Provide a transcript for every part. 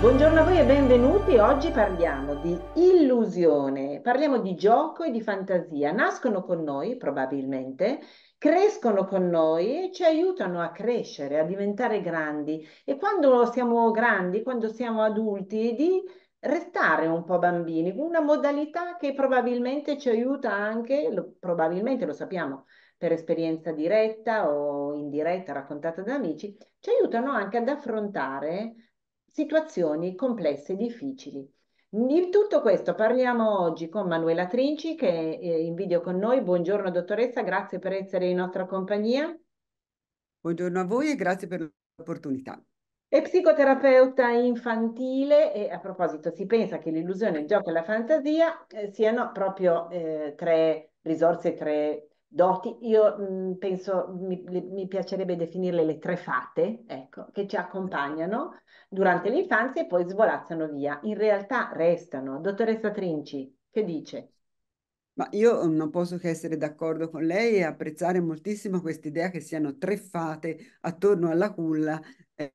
Buongiorno a voi e benvenuti. Oggi parliamo di illusione, parliamo di gioco e di fantasia. Nascono con noi probabilmente, crescono con noi e ci aiutano a crescere, a diventare grandi. E quando siamo grandi, quando siamo adulti, di restare un po' bambini, una modalità che probabilmente ci aiuta anche, lo, probabilmente lo sappiamo per esperienza diretta o indiretta raccontata da amici, ci aiutano anche ad affrontare situazioni complesse e difficili. In tutto questo parliamo oggi con Manuela Trinci che è eh, in video con noi. Buongiorno dottoressa, grazie per essere in nostra compagnia. Buongiorno a voi e grazie per l'opportunità. È psicoterapeuta infantile e a proposito si pensa che l'illusione, il gioco e la fantasia eh, siano proprio eh, tre risorse, tre doti, io mh, mm, penso mi, mi, piacerebbe definirle le tre fate, ecco, che ci accompagnano durante l'infanzia e poi svolazzano via. In realtà restano. Dottoressa Trinci, che dice? Ma io mm, non posso che essere d'accordo con lei e apprezzare moltissimo questa idea che siano tre fate attorno alla culla eh,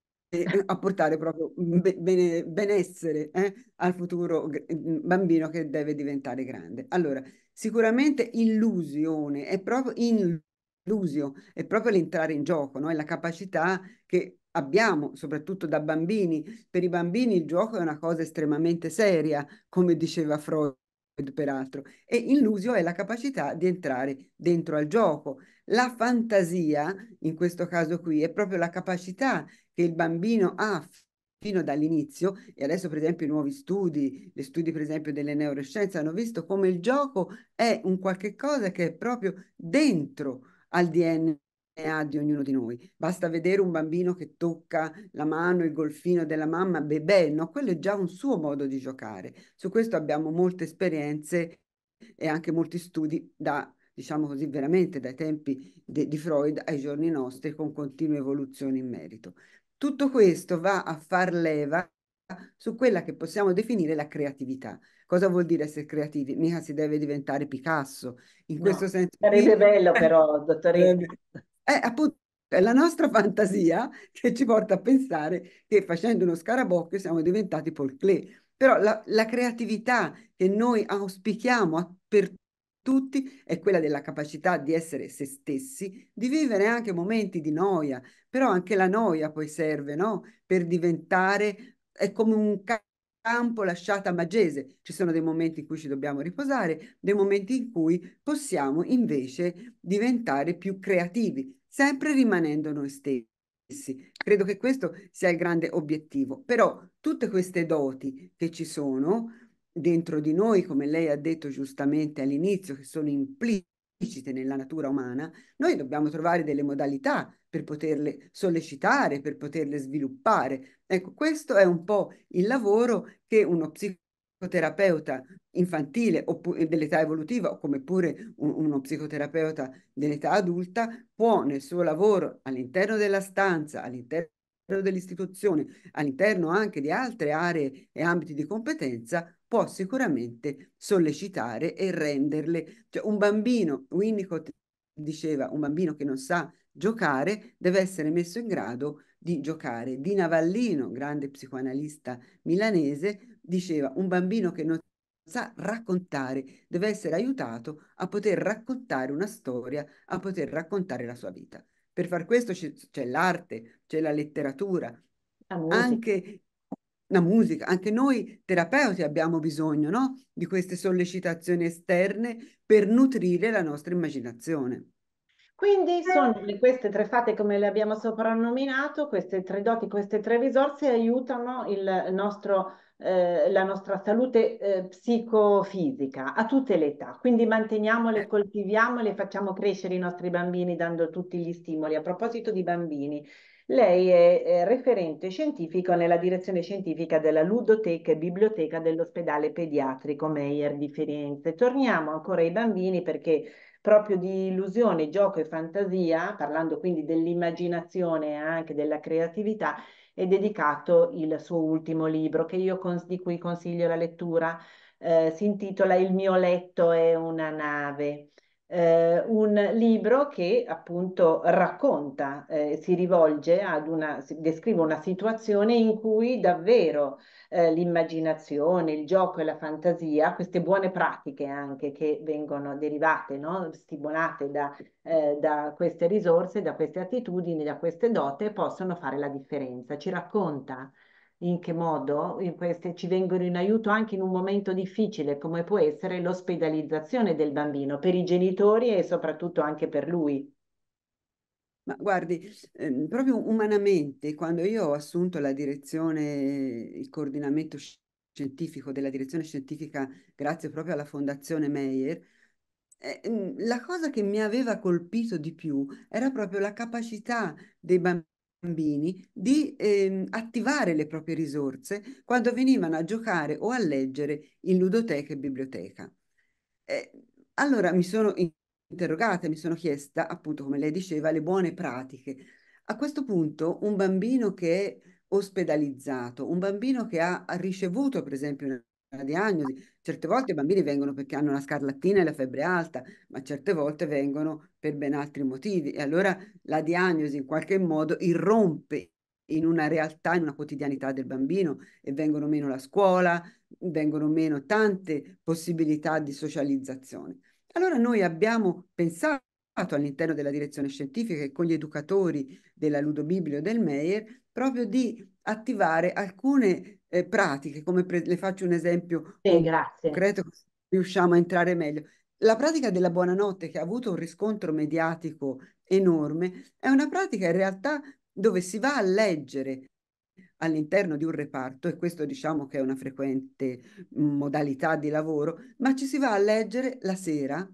a portare proprio mm, bene, benessere eh, al futuro bambino che deve diventare grande. Allora, sicuramente illusione, è proprio illusio, è proprio l'entrare in gioco, no? è la capacità che abbiamo, soprattutto da bambini. Per i bambini il gioco è una cosa estremamente seria, come diceva Freud peraltro, e illusio è la capacità di entrare dentro al gioco. La fantasia, in questo caso qui, è proprio la capacità che il bambino ha fino dall'inizio e adesso per esempio i nuovi studi, gli studi per esempio delle neuroscienze hanno visto come il gioco è un qualche cosa che è proprio dentro al DNA di ognuno di noi. Basta vedere un bambino che tocca la mano, il golfino della mamma, bebè, no, quello è già un suo modo di giocare. Su questo abbiamo molte esperienze e anche molti studi da diciamo così, veramente dai tempi de, di Freud ai giorni nostri con continue evoluzioni in merito. Tutto questo va a far leva su quella che possiamo definire la creatività. Cosa vuol dire essere creativi? Mica si deve diventare Picasso. In no, questo senso. Sarebbe bello, però, dottoressa. Eh, appunto, è la nostra fantasia che ci porta a pensare che facendo uno scarabocchio siamo diventati Paul Klee. Però la, la creatività che noi auspichiamo per tutti è quella della capacità di essere se stessi, di vivere anche momenti di noia, però anche la noia poi serve, no? Per diventare, è come un campo lasciato a magese, ci sono dei momenti in cui ci dobbiamo riposare, dei momenti in cui possiamo invece diventare più creativi, sempre rimanendo noi stessi. Credo che questo sia il grande obiettivo, però tutte queste doti che ci sono dentro di noi, come lei ha detto giustamente all'inizio, che sono implicite nella natura umana, noi dobbiamo trovare delle modalità per poterle sollecitare, per poterle sviluppare. Ecco, questo è un po' il lavoro che uno psicoterapeuta infantile oppure eh, dell'età evolutiva o come pure un, uno psicoterapeuta dell'età adulta può nel suo lavoro all'interno della stanza, all'interno dell'istituzione, all'interno anche di altre aree e ambiti di competenza può sicuramente sollecitare e renderle. Cioè, un bambino, Winnicott diceva, un bambino che non sa giocare deve essere messo in grado di giocare. Di Navallino, grande psicoanalista milanese, diceva un bambino che non sa raccontare deve essere aiutato a poter raccontare una storia, a poter raccontare la sua vita. Per far questo c'è l'arte, c'è la letteratura, anche la musica, anche noi terapeuti abbiamo bisogno no? di queste sollecitazioni esterne per nutrire la nostra immaginazione. Quindi eh. sono queste tre fate, come le abbiamo soprannominato, queste tre doti, queste tre risorse aiutano il nostro, eh, la nostra salute eh, psicofisica a tutte le età. Quindi manteniamole, eh. coltiviamole, facciamo crescere i nostri bambini dando tutti gli stimoli. A proposito di bambini, lei è, referente scientifico nella direzione scientifica della Ludoteca e Biblioteca dell'ospedale pediatrico Meyer di Firenze. Torniamo ancora ai bambini perché proprio di illusione, gioco e fantasia, parlando quindi dell'immaginazione e anche della creatività, è dedicato il suo ultimo libro cons- di cui consiglio la lettura. Eh, si intitola Il mio letto è una nave eh, un libro che appunto racconta, eh, si rivolge ad una, descrive una situazione in cui davvero eh, l'immaginazione, il gioco e la fantasia, queste buone pratiche anche che vengono derivate, no? stimolate da, eh, da queste risorse, da queste attitudini, da queste dote, possono fare la differenza. Ci racconta in che modo in queste ci vengono in aiuto anche in un momento difficile come può essere l'ospedalizzazione del bambino per i genitori e soprattutto anche per lui. Ma guardi, eh, proprio umanamente, quando io ho assunto la direzione, il coordinamento scientifico della direzione scientifica, grazie proprio alla Fondazione Meyer, eh, la cosa che mi aveva colpito di più era proprio la capacità dei bambini bambini di ehm, attivare le proprie risorse quando venivano a giocare o a leggere in ludoteca e biblioteca. Eh, allora mi sono interrogata, mi sono chiesta, appunto come lei diceva, le buone pratiche. A questo punto un bambino che è ospedalizzato, un bambino che ha ricevuto per esempio una la diagnosi. Certe volte i bambini vengono perché hanno la scarlattina e la febbre alta, ma certe volte vengono per ben altri motivi. E allora la diagnosi in qualche modo irrompe in una realtà, in una quotidianità del bambino e vengono meno la scuola, vengono meno tante possibilità di socializzazione. Allora noi abbiamo pensato all'interno della direzione scientifica e con gli educatori della Ludobiblio del Meyer proprio di attivare alcune eh, pratiche, come pre- le faccio un esempio sì, concreto, riusciamo a entrare meglio. La pratica della buonanotte, che ha avuto un riscontro mediatico enorme, è una pratica in realtà dove si va a leggere all'interno di un reparto, e questo diciamo che è una frequente modalità di lavoro, ma ci si va a leggere la sera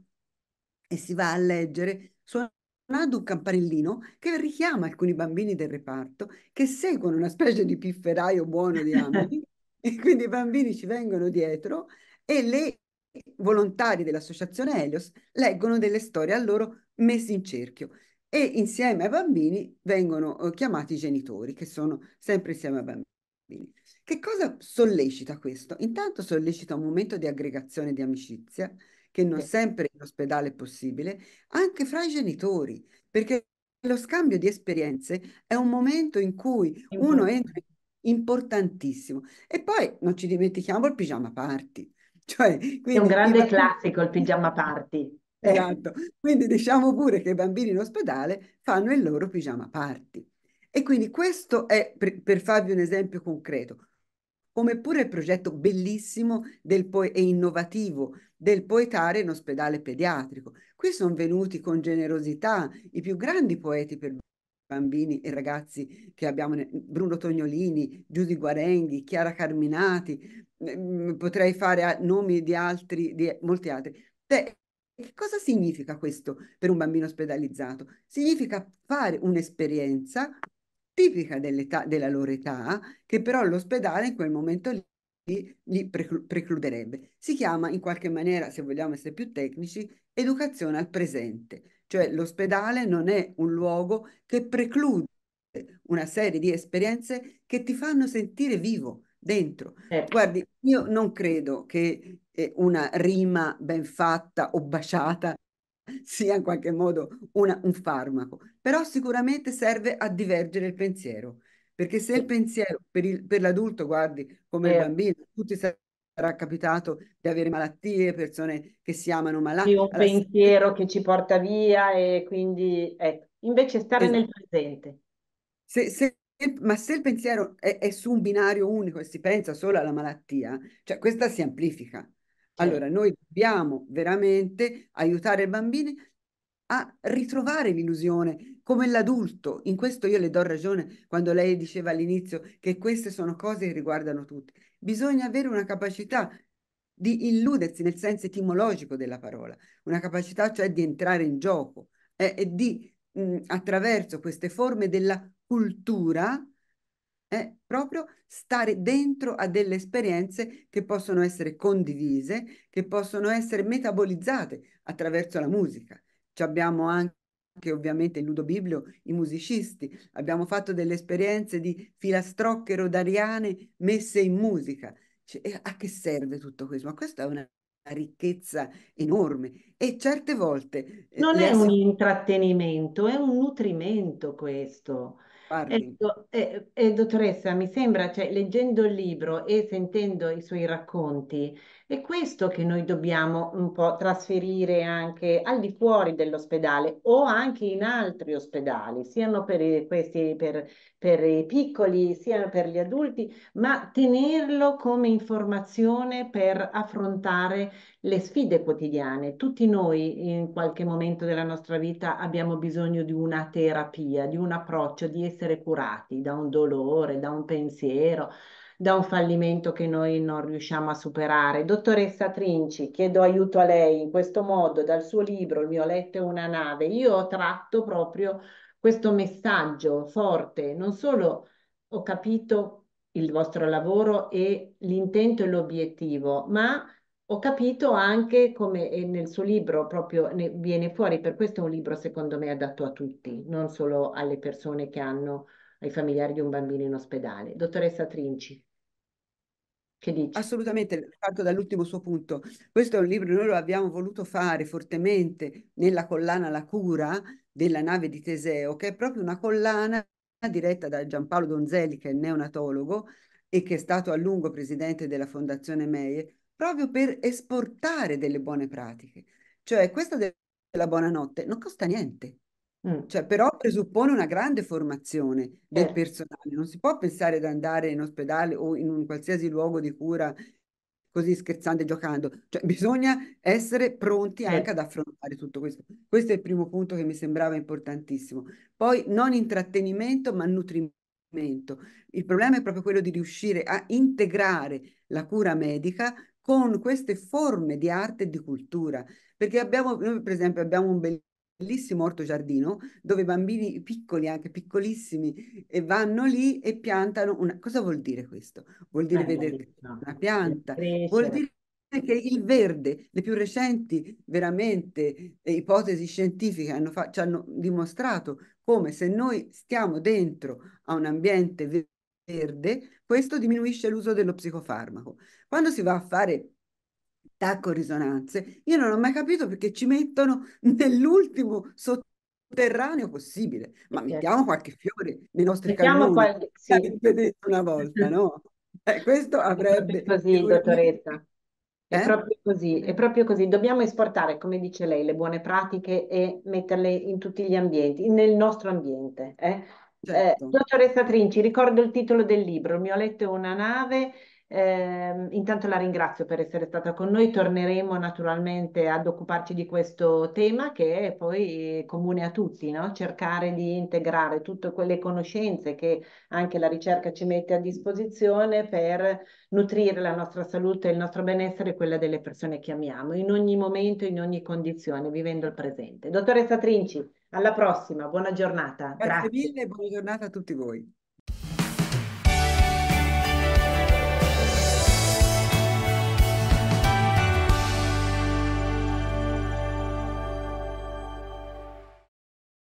e si va a leggere suonando un campanellino che richiama alcuni bambini del reparto che seguono una specie di pifferaio buono di Amali e quindi i bambini ci vengono dietro e le volontari dell'associazione Helios leggono delle storie a loro messi in cerchio e insieme ai bambini vengono eh, chiamati i genitori che sono sempre insieme ai bambini. Che cosa sollecita questo? Intanto sollecita un momento di aggregazione di amicizia che non sempre in ospedale è possibile, anche fra i genitori, perché lo scambio di esperienze è un momento in cui uno entra importantissimo. E poi non ci dimentichiamo il pigiama party. Cioè, è un grande bambini... classico il pigiama party. Esatto, quindi diciamo pure che i bambini in ospedale fanno il loro pigiama party. E quindi questo è, per, per farvi un esempio concreto, come pure il progetto bellissimo e innovativo del poetare in ospedale pediatrico. Qui sono venuti con generosità i più grandi poeti per bambini e ragazzi che abbiamo, Bruno Tognolini, Giusi Guarenghi, Chiara Carminati, mm, mm, potrei fare nomi di altri, di molti altri. Beh, che cosa significa questo per un bambino ospedalizzato? Significa fare un'esperienza tipica della loro età, che però l'ospedale in quel momento lì gli precluderebbe. Si chiama in qualche maniera, se vogliamo essere più tecnici, educazione al presente, cioè l'ospedale non è un luogo che preclude una serie di esperienze che ti fanno sentire vivo dentro. Eh. Guardi, io non credo che eh, una rima ben fatta o baciata sia in qualche modo una, un farmaco, però sicuramente serve a divergere il pensiero, perché se il pensiero per, il, per l'adulto, guardi, come eh. il bambino, tutti sarà capitato di avere malattie, persone che si amano malate. un pensiero che ci porta via e quindi ecco, invece stare esatto. nel presente. Se, se, ma se il pensiero è, è, su un binario unico e si pensa solo alla malattia, cioè questa si amplifica. Allora, noi dobbiamo veramente aiutare i bambini a ritrovare l'illusione come l'adulto. In questo io le do ragione quando lei diceva all'inizio che queste sono cose che riguardano tutti. Bisogna avere una capacità di illudersi nel senso etimologico della parola, una capacità cioè di entrare in gioco eh, e di, mh, attraverso queste forme della cultura, è proprio stare dentro a delle esperienze che possono essere condivise, che possono essere metabolizzate attraverso la musica. Ci abbiamo anche che ovviamente il Ludo Biblio, i musicisti. Abbiamo fatto delle esperienze di filastrocche rodariane messe in musica. Cioè, a che serve tutto questo? Ma questa è una ricchezza enorme e certe volte... Eh, non è un intrattenimento, è un nutrimento questo parli. E, eh, e, eh, eh, dottoressa, mi sembra, cioè, leggendo il libro e sentendo i suoi racconti, è questo che noi dobbiamo un po' trasferire anche al di fuori dell'ospedale o anche in altri ospedali, siano per, questi, per per i piccoli sia per gli adulti, ma tenerlo come informazione per affrontare le sfide quotidiane. Tutti noi in qualche momento della nostra vita abbiamo bisogno di una terapia, di un approccio, di essere curati da un dolore, da un pensiero, da un fallimento che noi non riusciamo a superare. Dottoressa Trinci, chiedo aiuto a lei in questo modo dal suo libro Il mio letto è una nave. Io ho tratto proprio questo messaggio forte, non solo ho capito il vostro lavoro e l'intento e l'obiettivo, ma ho capito anche come nel suo libro proprio viene fuori, per questo è un libro secondo me adatto a tutti, non solo alle persone che hanno, ai familiari di un bambino in ospedale. Dottoressa Trinci. Che dici? Assolutamente, parto dall'ultimo suo punto. Questo è un libro, noi lo abbiamo voluto fare fortemente nella collana La cura della nave di Teseo, che è proprio una collana diretta da Giampaolo Donzelli, che è neonatologo e che è stato a lungo presidente della Fondazione Meie, proprio per esportare delle buone pratiche. Cioè, questa della buonanotte non costa niente, Mm. Cioè, però presuppone una grande formazione del eh. personale, non si può pensare di andare in ospedale o in un qualsiasi luogo di cura così scherzando e giocando, cioè bisogna essere pronti anche ad affrontare tutto questo. Questo è il primo punto che mi sembrava importantissimo. Poi non intrattenimento ma nutrimento. Il problema è proprio quello di riuscire a integrare la cura medica con queste forme di arte e di cultura, perché abbiamo, noi per esempio abbiamo un bellissimo bellissimo orto giardino dove bambini piccoli, anche piccolissimi, e eh, vanno lì e piantano una... Cosa vuol dire questo? Vuol dire Bello, vedere no. una pianta, vuol dire che il verde, le più recenti veramente eh, ipotesi scientifiche hanno fa- ci hanno dimostrato come se noi stiamo dentro a un ambiente verde, questo diminuisce l'uso dello psicofarmaco. Quando si va a fare tacco risonanze, io non ho mai capito perché ci mettono nell'ultimo sotterraneo possibile, ma mettiamo qualche fiore nei nostri mettiamo cannoni, qualche... sì. una volta, no? Eh, questo avrebbe... È così, sicuramente... dottoressa. È eh? proprio così, è proprio così. Dobbiamo esportare, come dice lei, le buone pratiche e metterle in tutti gli ambienti, nel nostro ambiente. Eh? eh certo. Eh, dottoressa Trinci, ricordo il titolo del libro, Mi ho letto una nave, eh, intanto la ringrazio per essere stata con noi, torneremo naturalmente ad occuparci di questo tema che è poi eh, comune a tutti, no? cercare di integrare tutte quelle conoscenze che anche la ricerca ci mette a disposizione per nutrire la nostra salute, il nostro benessere e quella delle persone che amiamo, in ogni momento, in ogni condizione, vivendo il presente. Dottoressa Trinci, alla prossima, buona giornata. Grazie, Grazie. mille, buona giornata a tutti voi.